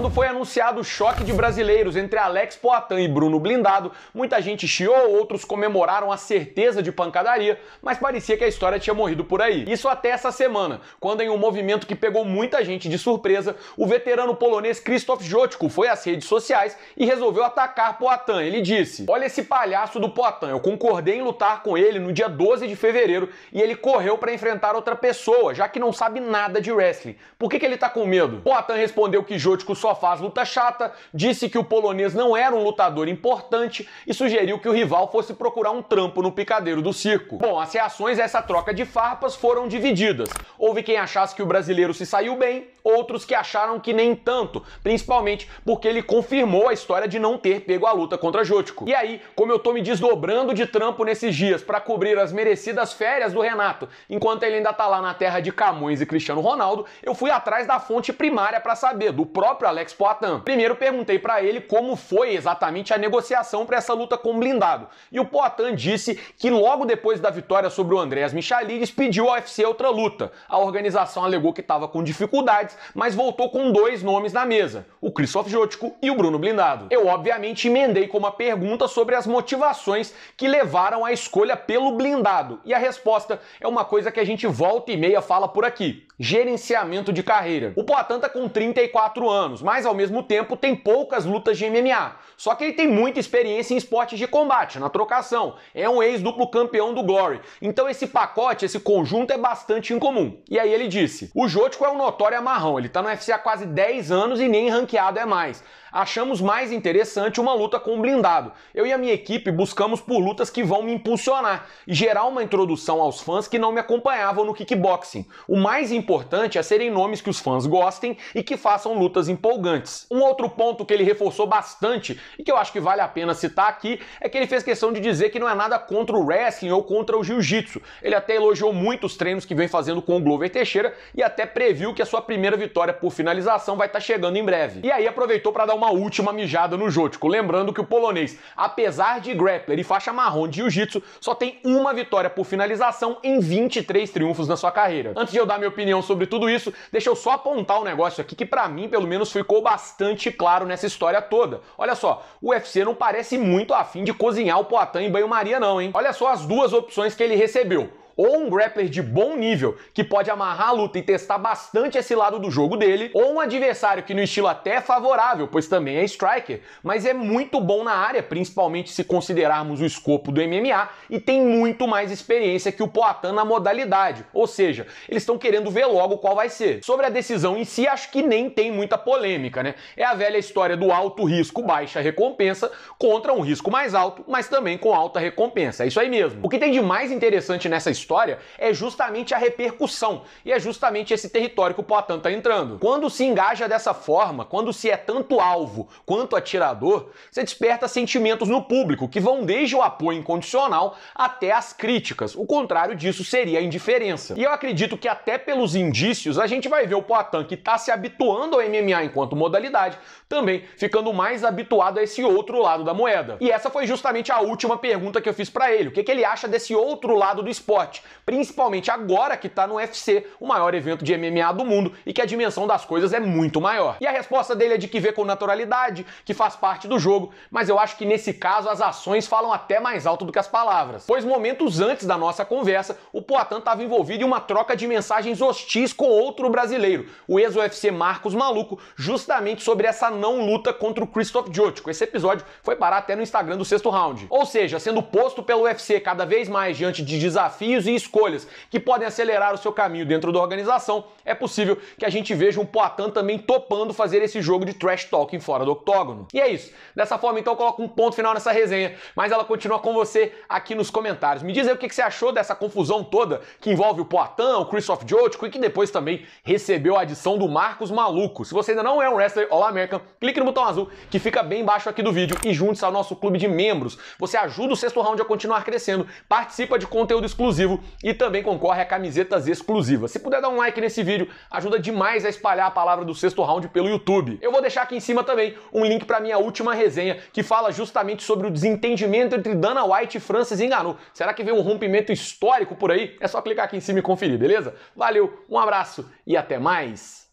Quando foi anunciado o choque de brasileiros entre Alex Poatan e Bruno Blindado, muita gente chiou, outros comemoraram a certeza de pancadaria, mas parecia que a história tinha morrido por aí. Isso até essa semana, quando em um movimento que pegou muita gente de surpresa, o veterano polonês Krzysztof Jotko foi às redes sociais e resolveu atacar Poatan. Ele disse: "Olha esse palhaço do Poatan. eu concordei em lutar com ele no dia 12 de fevereiro e ele correu para enfrentar outra pessoa, já que não sabe nada de wrestling. Por que, que ele tá com medo?" Poatan respondeu que Jotko só faz luta chata, disse que o polonês não era um lutador importante e sugeriu que o rival fosse procurar um trampo no picadeiro do circo. Bom, as reações a essa troca de farpas foram divididas. Houve quem achasse que o brasileiro se saiu bem, outros que acharam que nem tanto, principalmente porque ele confirmou a história de não ter pego a luta contra Jôtico. E aí, como eu tô me desdobrando de trampo nesses dias para cobrir as merecidas férias do Renato, enquanto ele ainda tá lá na terra de Camões e Cristiano Ronaldo, eu fui atrás da fonte primária para saber, do próprio Alex Alex Poitin. Primeiro perguntei para ele como foi exatamente a negociação para essa luta com o blindado. E o Poitin disse que logo depois da vitória sobre o Andrés Michalides pediu ao UFC outra luta. A organização alegou que estava com dificuldades, mas voltou com dois nomes na mesa: o Christoph Jótico e o Bruno Blindado. Eu obviamente emendei com uma pergunta sobre as motivações que levaram à escolha pelo blindado. E a resposta é uma coisa que a gente volta e meia fala por aqui: gerenciamento de carreira. O Poitin tá com 34 anos, mas ao mesmo tempo tem poucas lutas de MMA. Só que ele tem muita experiência em esportes de combate, na trocação. É um ex-duplo campeão do Glory. Então esse pacote, esse conjunto é bastante incomum. E aí ele disse: "O Jotico é um notório amarrão, ele tá no UFC há quase 10 anos e nem ranqueado é mais. Achamos mais interessante uma luta com um blindado. Eu e a minha equipe buscamos por lutas que vão me impulsionar e gerar uma introdução aos fãs que não me acompanhavam no kickboxing. O mais importante é serem nomes que os fãs gostem e que façam lutas empolgadas empolgantes. Um outro ponto que ele reforçou bastante e que eu acho que vale a pena citar aqui é que ele fez questão de dizer que não é nada contra o wrestling ou contra o jiu-jitsu. Ele até elogiou muito os treinos que vem fazendo com o Glover Teixeira e até previu que a sua primeira vitória por finalização vai estar tá chegando em breve. E aí aproveitou para dar uma última mijada no Jotico, lembrando que o polonês, apesar de grappler e faixa marrom de jiu-jitsu, só tem uma vitória por finalização em 23 triunfos na sua carreira. Antes de eu dar minha opinião sobre tudo isso, deixa eu só apontar um negócio aqui que para mim, pelo menos, foi ficou bastante claro nessa história toda. Olha só, o UFC não parece muito afim de cozinhar o Poitin em banho-maria não, hein? Olha só as duas opções que ele recebeu ou um grappler de bom nível que pode amarrar a luta e testar bastante esse lado do jogo dele, ou um adversário que no estilo até é favorável, pois também é striker, mas é muito bom na área, principalmente se considerarmos o escopo do MMA e tem muito mais experiência que o Poatan na modalidade. Ou seja, eles estão querendo ver logo qual vai ser. Sobre a decisão em si, acho que nem tem muita polêmica, né? É a velha história do alto risco, baixa recompensa contra um risco mais alto, mas também com alta recompensa. É isso aí mesmo. O que tem de mais interessante nessa história história é justamente a repercussão e é justamente esse território que o Poitin está entrando. Quando se engaja dessa forma, quando se é tanto alvo quanto atirador, você desperta sentimentos no público que vão desde o apoio incondicional até as críticas. O contrário disso seria a indiferença. E eu acredito que até pelos indícios a gente vai ver o Poitin que está se habituando ao MMA enquanto modalidade, também ficando mais habituado a esse outro lado da moeda. E essa foi justamente a última pergunta que eu fiz para ele. O que, que ele acha desse outro lado do esporte? forte, principalmente agora que está no UFC, o maior evento de MMA do mundo e que a dimensão das coisas é muito maior. E a resposta dele é de que vê com naturalidade, que faz parte do jogo, mas eu acho que nesse caso as ações falam até mais alto do que as palavras. Pois momentos antes da nossa conversa, o Poitin estava envolvido em uma troca de mensagens hostis com outro brasileiro, o ex-UFC Marcos Maluco, justamente sobre essa não luta contra o Christoph Jotico. Esse episódio foi parar até no Instagram do sexto round. Ou seja, sendo posto pelo UFC cada vez mais diante de desafios desafios e escolhas que podem acelerar o seu caminho dentro da organização, é possível que a gente veja um Poitin também topando fazer esse jogo de trash talking fora do octógono. E é isso. Dessa forma, então, eu coloco um ponto final nessa resenha, mas ela continua com você aqui nos comentários. Me diz aí o que você achou dessa confusão toda que envolve o Poitin, o Christoph Jotko e que depois também recebeu a adição do Marcos Maluco. Se você ainda não é um wrestler All-American, clique no botão azul que fica bem embaixo aqui do vídeo e junte-se ao nosso clube de membros. Você ajuda o sexto round a continuar crescendo, participa de conteúdo exclusivo exclusivo e também concorre a camisetas exclusivas. Se puder dar um like nesse vídeo, ajuda demais a espalhar a palavra do sexto round pelo YouTube. Eu vou deixar aqui em cima também um link para minha última resenha que fala justamente sobre o desentendimento entre Dana White e Francis Ngannou. Será que vem um rompimento histórico por aí? É só clicar aqui em cima e conferir, beleza? Valeu, um abraço e até mais.